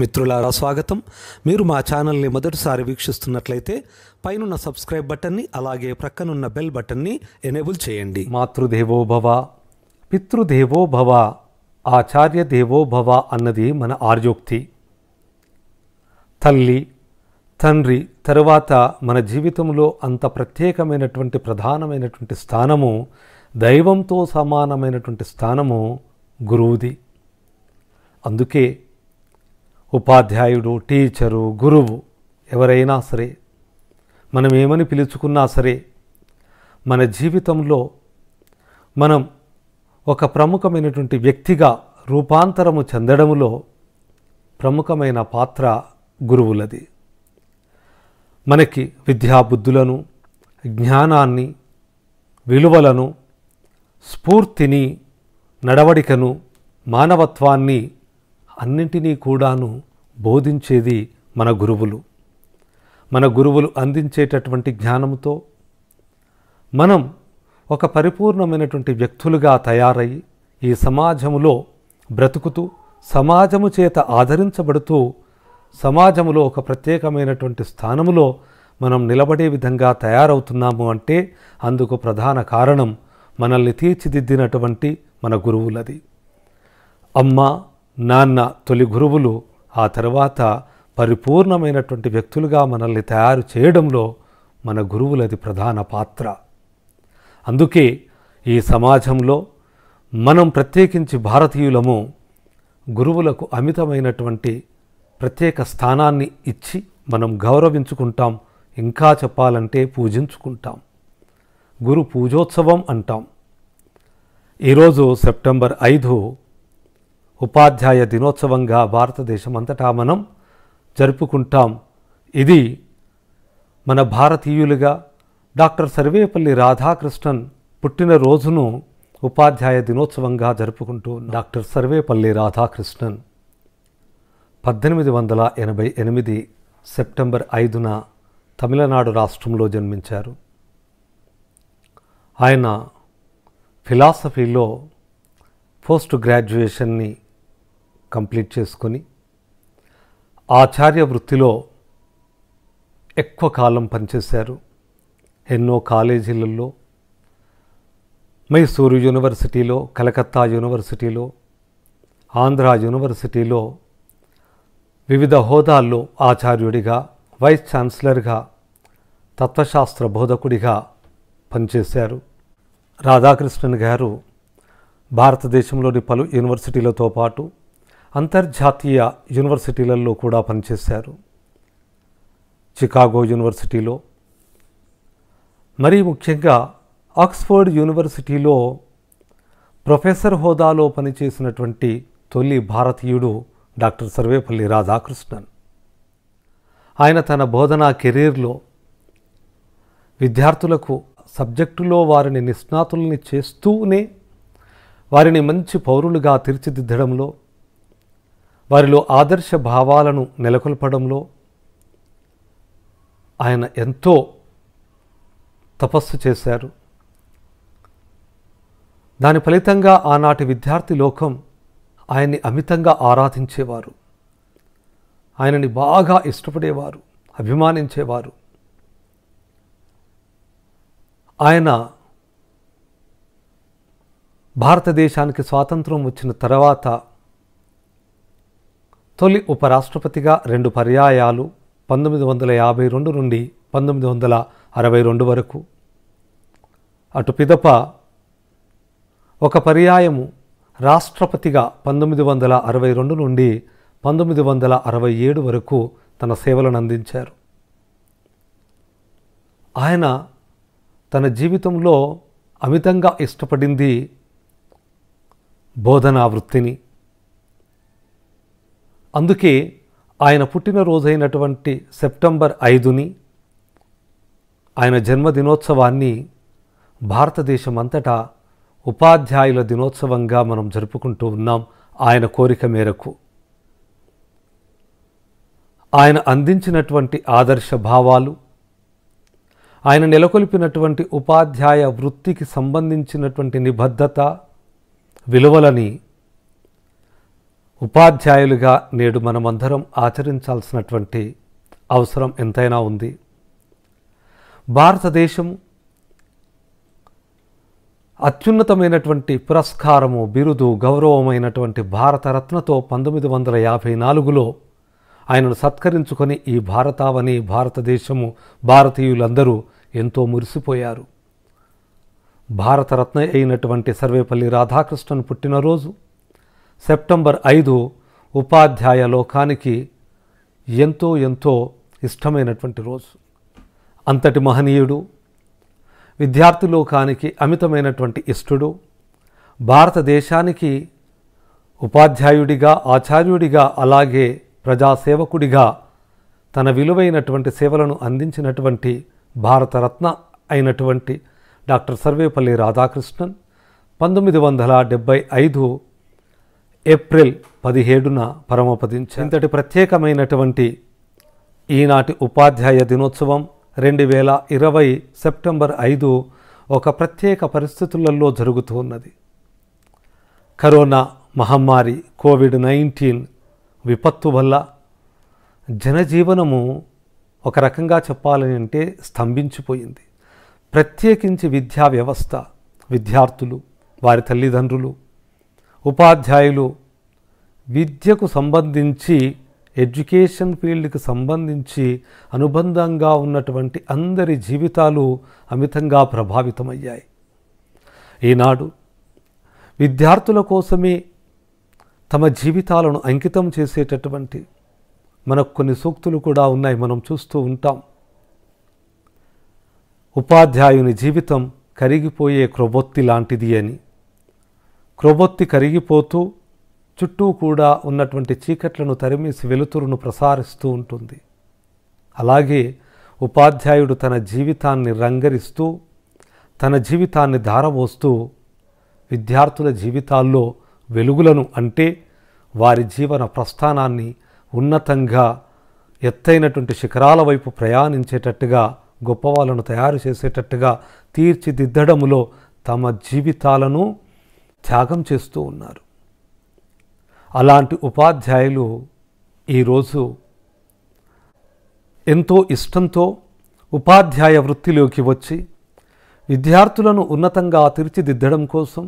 మిత్రులారా స్వాగతం మీరు మా ఛానల్ని మొదటిసారి వీక్షిస్తున్నట్లయితే పైనున్న సబ్స్క్రైబ్ బటన్ని అలాగే ప్రక్కనున్న బెల్ బటన్ని ఎనేబుల్ చేయండి మాతృదేవోభవ పితృదేవోభవ ఆచార్య దేవోభవ అన్నది మన ఆర్యోక్తి తల్లి తండ్రి తరువాత మన జీవితంలో అంత ప్రత్యేకమైనటువంటి ప్రధానమైనటువంటి స్థానము దైవంతో సమానమైనటువంటి స్థానము గురువుది అందుకే ఉపాధ్యాయుడు టీచరు గురువు ఎవరైనా సరే మనం ఏమని పిలుచుకున్నా సరే మన జీవితంలో మనం ఒక ప్రముఖమైనటువంటి వ్యక్తిగా రూపాంతరము చెందడములో ప్రముఖమైన పాత్ర గురువులది మనకి విద్యాబుద్ధులను జ్ఞానాన్ని విలువలను స్ఫూర్తిని నడవడికను మానవత్వాన్ని అన్నింటినీ కూడాను బోధించేది మన గురువులు మన గురువులు అందించేటటువంటి జ్ఞానంతో మనం ఒక పరిపూర్ణమైనటువంటి వ్యక్తులుగా తయారై ఈ సమాజములో బ్రతుకుతూ సమాజము చేత ఆదరించబడుతూ సమాజంలో ఒక ప్రత్యేకమైనటువంటి స్థానములో మనం నిలబడే విధంగా తయారవుతున్నాము అంటే అందుకు ప్రధాన కారణం మనల్ని తీర్చిదిద్దినటువంటి మన గురువులది అమ్మ నాన్న తొలి గురువులు ఆ తర్వాత పరిపూర్ణమైనటువంటి వ్యక్తులుగా మనల్ని తయారు చేయడంలో మన గురువులది ప్రధాన పాత్ర అందుకే ఈ సమాజంలో మనం ప్రత్యేకించి భారతీయులము గురువులకు అమితమైనటువంటి ప్రత్యేక స్థానాన్ని ఇచ్చి మనం గౌరవించుకుంటాం ఇంకా చెప్పాలంటే పూజించుకుంటాం గురు పూజోత్సవం అంటాం ఈరోజు సెప్టెంబర్ ఐదు ఉపాధ్యాయ దినోత్సవంగా భారతదేశం అంతటా మనం జరుపుకుంటాం ఇది మన భారతీయులుగా డాక్టర్ సర్వేపల్లి రాధాకృష్ణన్ పుట్టినరోజును ఉపాధ్యాయ దినోత్సవంగా జరుపుకుంటూ డాక్టర్ సర్వేపల్లి రాధాకృష్ణన్ పద్దెనిమిది వందల ఎనభై ఎనిమిది సెప్టెంబర్ ఐదున తమిళనాడు రాష్ట్రంలో జన్మించారు ఆయన ఫిలాసఫీలో పోస్ట్ గ్రాడ్యుయేషన్ని కంప్లీట్ చేసుకొని ఆచార్య వృత్తిలో ఎక్కువ కాలం పనిచేశారు ఎన్నో కాలేజీలలో మైసూరు యూనివర్సిటీలో కలకత్తా యూనివర్సిటీలో ఆంధ్ర యూనివర్సిటీలో వివిధ హోదాల్లో ఆచార్యుడిగా వైస్ ఛాన్సలర్గా తత్వశాస్త్ర బోధకుడిగా పనిచేశారు రాధాకృష్ణన్ గారు భారతదేశంలోని పలు యూనివర్సిటీలతో పాటు అంతర్జాతీయ యూనివర్సిటీలలో కూడా పనిచేశారు చికాగో యూనివర్సిటీలో మరీ ముఖ్యంగా ఆక్స్ఫర్డ్ యూనివర్సిటీలో ప్రొఫెసర్ హోదాలో పనిచేసినటువంటి తొలి భారతీయుడు డాక్టర్ సర్వేపల్లి రాధాకృష్ణన్ ఆయన తన బోధనా కెరీర్లో విద్యార్థులకు సబ్జెక్టులో వారిని నిష్ణాతుల్ని చేస్తూనే వారిని మంచి పౌరులుగా తీర్చిదిద్దడంలో వారిలో ఆదర్శ భావాలను నెలకొల్పడంలో ఆయన ఎంతో తపస్సు చేశారు దాని ఫలితంగా ఆనాటి విద్యార్థి లోకం ఆయన్ని అమితంగా ఆరాధించేవారు ఆయనని బాగా ఇష్టపడేవారు అభిమానించేవారు ఆయన భారతదేశానికి స్వాతంత్రం వచ్చిన తర్వాత తొలి ఉపరాష్ట్రపతిగా రెండు పర్యాయాలు పంతొమ్మిది వందల యాభై రెండు నుండి పంతొమ్మిది వందల అరవై రెండు వరకు అటు పిదప ఒక పర్యాయము రాష్ట్రపతిగా పంతొమ్మిది వందల అరవై రెండు నుండి పంతొమ్మిది వందల అరవై ఏడు వరకు తన సేవలను అందించారు ఆయన తన జీవితంలో అమితంగా ఇష్టపడింది బోధనా వృత్తిని అందుకే ఆయన పుట్టినరోజైనటువంటి సెప్టెంబర్ ఐదుని ఆయన జన్మదినోత్సవాన్ని భారతదేశం అంతటా ఉపాధ్యాయుల దినోత్సవంగా మనం జరుపుకుంటూ ఉన్నాం ఆయన కోరిక మేరకు ఆయన అందించినటువంటి ఆదర్శ భావాలు ఆయన నెలకొల్పినటువంటి ఉపాధ్యాయ వృత్తికి సంబంధించినటువంటి నిబద్ధత విలువలని ఉపాధ్యాయులుగా నేడు మనమందరం ఆచరించాల్సినటువంటి అవసరం ఎంతైనా ఉంది భారతదేశం అత్యున్నతమైనటువంటి పురస్కారము బిరుదు గౌరవమైనటువంటి భారతరత్నతో పంతొమ్మిది వందల యాభై నాలుగులో ఆయనను సత్కరించుకొని ఈ భారతావని భారతదేశము భారతీయులందరూ ఎంతో మురిసిపోయారు భారతరత్న అయినటువంటి సర్వేపల్లి రాధాకృష్ణన్ పుట్టినరోజు సెప్టెంబర్ ఐదు ఉపాధ్యాయ లోకానికి ఎంతో ఎంతో ఇష్టమైనటువంటి రోజు అంతటి మహనీయుడు విద్యార్థి లోకానికి అమితమైనటువంటి ఇష్టడు భారతదేశానికి ఉపాధ్యాయుడిగా ఆచార్యుడిగా అలాగే ప్రజాసేవకుడిగా తన విలువైనటువంటి సేవలను అందించినటువంటి భారతరత్న అయినటువంటి డాక్టర్ సర్వేపల్లి రాధాకృష్ణన్ పంతొమ్మిది వందల డెబ్భై ఐదు ఏప్రిల్ పదిహేడున పరమపదించారు ఇంతటి ప్రత్యేకమైనటువంటి ఈనాటి ఉపాధ్యాయ దినోత్సవం రెండు వేల ఇరవై సెప్టెంబర్ ఐదు ఒక ప్రత్యేక పరిస్థితులలో జరుగుతూ ఉన్నది కరోనా మహమ్మారి కోవిడ్ నైన్టీన్ విపత్తు వల్ల జనజీవనము ఒక రకంగా చెప్పాలని అంటే స్తంభించిపోయింది ప్రత్యేకించి విద్యా వ్యవస్థ విద్యార్థులు వారి తల్లిదండ్రులు ఉపాధ్యాయులు విద్యకు సంబంధించి ఎడ్యుకేషన్ ఫీల్డ్కి సంబంధించి అనుబంధంగా ఉన్నటువంటి అందరి జీవితాలు అమితంగా ప్రభావితమయ్యాయి ఈనాడు విద్యార్థుల కోసమే తమ జీవితాలను అంకితం చేసేటటువంటి మనకు కొన్ని సూక్తులు కూడా ఉన్నాయి మనం చూస్తూ ఉంటాం ఉపాధ్యాయుని జీవితం కరిగిపోయే క్రొబొత్తి లాంటిది అని క్రొవ్వొత్తి కరిగిపోతూ చుట్టూ కూడా ఉన్నటువంటి చీకట్లను తరిమేసి వెలుతురును ప్రసారిస్తూ ఉంటుంది అలాగే ఉపాధ్యాయుడు తన జీవితాన్ని రంగరిస్తూ తన జీవితాన్ని ధారవోస్తూ విద్యార్థుల జీవితాల్లో వెలుగులను అంటే వారి జీవన ప్రస్థానాన్ని ఉన్నతంగా ఎత్తైనటువంటి శిఖరాల వైపు ప్రయాణించేటట్టుగా గొప్పవాళ్ళను తయారు చేసేటట్టుగా తీర్చిదిద్దడములో తమ జీవితాలను త్యాగం చేస్తూ ఉన్నారు అలాంటి ఉపాధ్యాయులు ఈరోజు ఎంతో ఇష్టంతో ఉపాధ్యాయ వృత్తిలోకి వచ్చి విద్యార్థులను ఉన్నతంగా తీర్చిదిద్దడం కోసం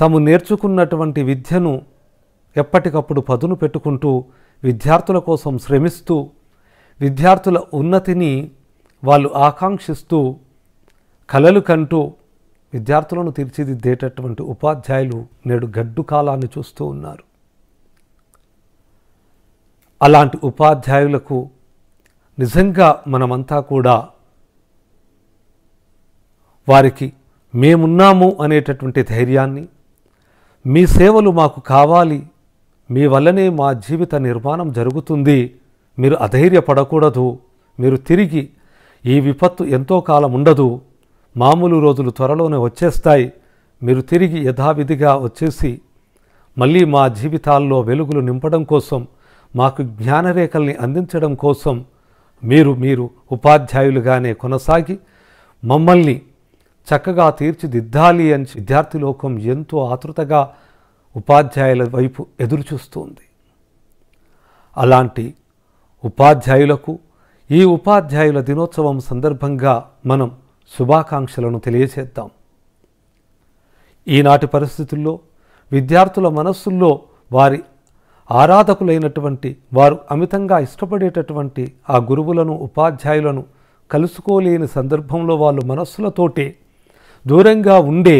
తాము నేర్చుకున్నటువంటి విద్యను ఎప్పటికప్పుడు పదును పెట్టుకుంటూ విద్యార్థుల కోసం శ్రమిస్తూ విద్యార్థుల ఉన్నతిని వాళ్ళు ఆకాంక్షిస్తూ కలలు కంటూ విద్యార్థులను తీర్చిదిద్దేటటువంటి ఉపాధ్యాయులు నేడు గడ్డు కాలాన్ని చూస్తూ ఉన్నారు అలాంటి ఉపాధ్యాయులకు నిజంగా మనమంతా కూడా వారికి మేమున్నాము అనేటటువంటి ధైర్యాన్ని మీ సేవలు మాకు కావాలి మీ వల్లనే మా జీవిత నిర్మాణం జరుగుతుంది మీరు అధైర్యపడకూడదు మీరు తిరిగి ఈ విపత్తు ఎంతో కాలం ఉండదు మామూలు రోజులు త్వరలోనే వచ్చేస్తాయి మీరు తిరిగి యథావిధిగా వచ్చేసి మళ్ళీ మా జీవితాల్లో వెలుగులు నింపడం కోసం మాకు జ్ఞానరేఖల్ని అందించడం కోసం మీరు మీరు ఉపాధ్యాయులుగానే కొనసాగి మమ్మల్ని చక్కగా తీర్చిదిద్దాలి అని విద్యార్థి లోకం ఎంతో ఆతృతగా ఉపాధ్యాయుల వైపు ఎదురుచూస్తుంది అలాంటి ఉపాధ్యాయులకు ఈ ఉపాధ్యాయుల దినోత్సవం సందర్భంగా మనం శుభాకాంక్షలను తెలియజేద్దాం ఈనాటి పరిస్థితుల్లో విద్యార్థుల మనస్సుల్లో వారి ఆరాధకులైనటువంటి వారు అమితంగా ఇష్టపడేటటువంటి ఆ గురువులను ఉపాధ్యాయులను కలుసుకోలేని సందర్భంలో వాళ్ళు మనస్సులతోటే దూరంగా ఉండే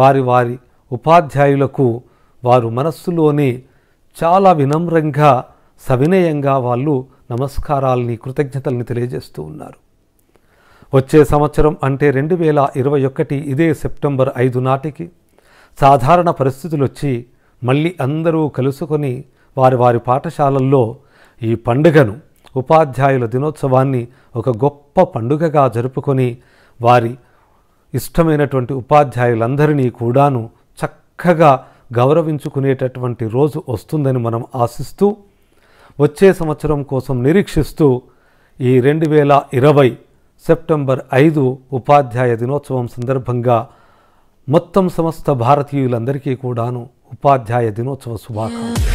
వారి వారి ఉపాధ్యాయులకు వారు మనస్సులోనే చాలా వినమ్రంగా సవినయంగా వాళ్ళు నమస్కారాలని కృతజ్ఞతల్ని తెలియజేస్తూ ఉన్నారు వచ్చే సంవత్సరం అంటే రెండు వేల ఇరవై ఒకటి ఇదే సెప్టెంబర్ ఐదు నాటికి సాధారణ పరిస్థితులు వచ్చి మళ్ళీ అందరూ కలుసుకొని వారి వారి పాఠశాలల్లో ఈ పండుగను ఉపాధ్యాయుల దినోత్సవాన్ని ఒక గొప్ప పండుగగా జరుపుకొని వారి ఇష్టమైనటువంటి ఉపాధ్యాయులందరినీ కూడాను చక్కగా గౌరవించుకునేటటువంటి రోజు వస్తుందని మనం ఆశిస్తూ వచ్చే సంవత్సరం కోసం నిరీక్షిస్తూ ఈ రెండు వేల ఇరవై సెప్టెంబర్ ఐదు ఉపాధ్యాయ దినోత్సవం సందర్భంగా మొత్తం సమస్త భారతీయులందరికీ కూడాను ఉపాధ్యాయ దినోత్సవ శుభాకాంక్షలు